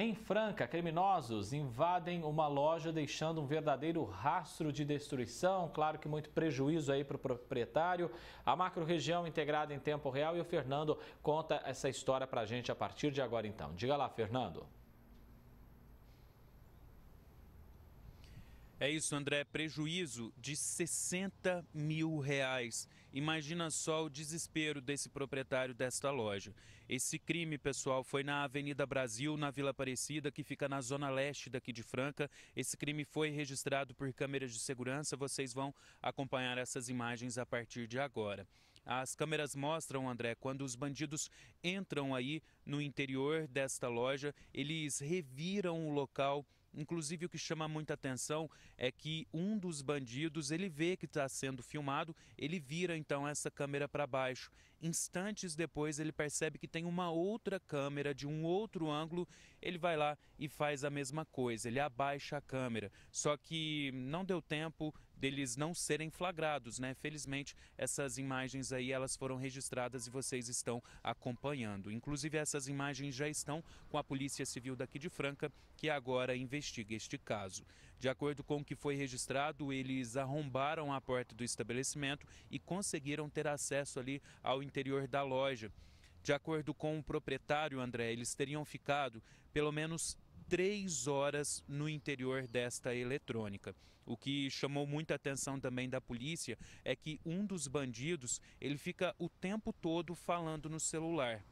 Em Franca, criminosos invadem uma loja deixando um verdadeiro rastro de destruição, claro que muito prejuízo aí para o proprietário. A macro-região integrada em tempo real e o Fernando conta essa história para a gente a partir de agora então. Diga lá, Fernando. É isso, André. Prejuízo de 60 mil reais. Imagina só o desespero desse proprietário desta loja. Esse crime, pessoal, foi na Avenida Brasil, na Vila Aparecida, que fica na zona leste daqui de Franca. Esse crime foi registrado por câmeras de segurança. Vocês vão acompanhar essas imagens a partir de agora. As câmeras mostram, André, quando os bandidos entram aí no interior desta loja, eles reviram o local. Inclusive, o que chama muita atenção é que um dos bandidos, ele vê que está sendo filmado, ele vira então essa câmera para baixo. Instantes depois, ele percebe que tem uma outra câmera de um outro ângulo, ele vai lá e faz a mesma coisa, ele abaixa a câmera. Só que não deu tempo deles não serem flagrados, né? Felizmente, essas imagens aí elas foram registradas e vocês estão acompanhando. Inclusive, essas imagens já estão com a Polícia Civil daqui de Franca, que agora investiga este caso. De acordo com o que foi registrado, eles arrombaram a porta do estabelecimento e conseguiram ter acesso ali ao interior da loja. De acordo com o proprietário André, eles teriam ficado pelo menos três horas no interior desta eletrônica. O que chamou muita atenção também da polícia é que um dos bandidos ele fica o tempo todo falando no celular.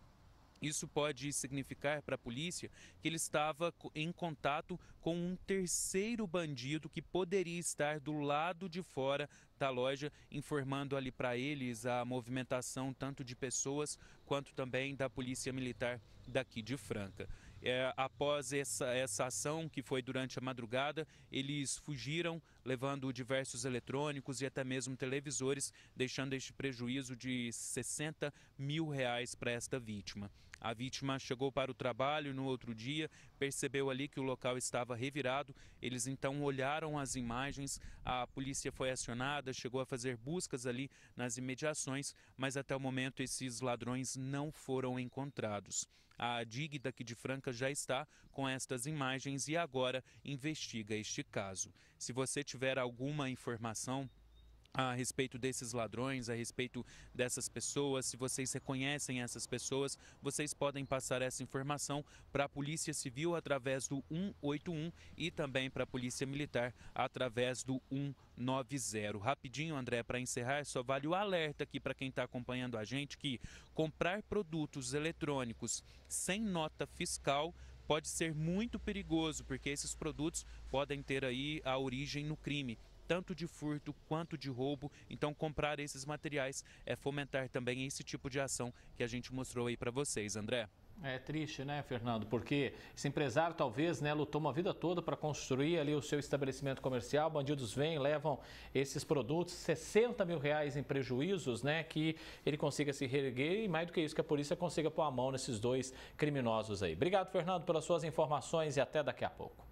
Isso pode significar para a polícia que ele estava em contato com um terceiro bandido que poderia estar do lado de fora da loja, informando ali para eles a movimentação tanto de pessoas quanto também da Polícia Militar daqui de Franca. É, após essa, essa ação, que foi durante a madrugada, eles fugiram, levando diversos eletrônicos e até mesmo televisores, deixando este prejuízo de 60 mil reais para esta vítima. A vítima chegou para o trabalho no outro dia, percebeu ali que o local estava revirado, eles então olharam as imagens, a polícia foi acionada madrugada, chegou a fazer buscas ali nas imediações, mas até o momento esses ladrões não foram encontrados. A DIG daqui de Franca já está com estas imagens e agora investiga este caso. Se você tiver alguma informação, a respeito desses ladrões, a respeito dessas pessoas, se vocês reconhecem essas pessoas, vocês podem passar essa informação para a Polícia Civil através do 181 e também para a Polícia Militar através do 190. Rapidinho, André, para encerrar, só vale o alerta aqui para quem está acompanhando a gente que comprar produtos eletrônicos sem nota fiscal pode ser muito perigoso, porque esses produtos podem ter aí a origem no crime tanto de furto quanto de roubo. Então, comprar esses materiais é fomentar também esse tipo de ação que a gente mostrou aí para vocês, André. É triste, né, Fernando? Porque esse empresário talvez né, lutou uma vida toda para construir ali o seu estabelecimento comercial. Bandidos vêm, levam esses produtos, 60 mil reais em prejuízos, né? Que ele consiga se reerguer e mais do que isso, que a polícia consiga pôr a mão nesses dois criminosos aí. Obrigado, Fernando, pelas suas informações e até daqui a pouco.